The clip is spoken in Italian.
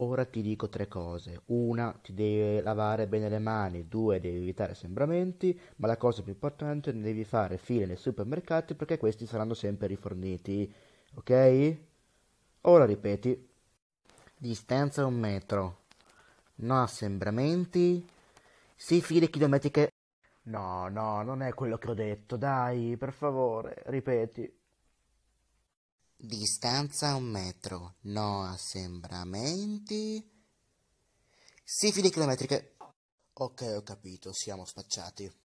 Ora ti dico tre cose. Una, ti devi lavare bene le mani. Due, devi evitare sembramenti. Ma la cosa più importante, ne devi fare file nei supermercati perché questi saranno sempre riforniti. Ok? Ora ripeti. Distanza un metro. No a sembramenti. Sì, file chilometriche. No, no, non è quello che ho detto. Dai, per favore, ripeti distanza un metro, no assembramenti, sifili chilometriche. Ok, ho capito, siamo spacciati.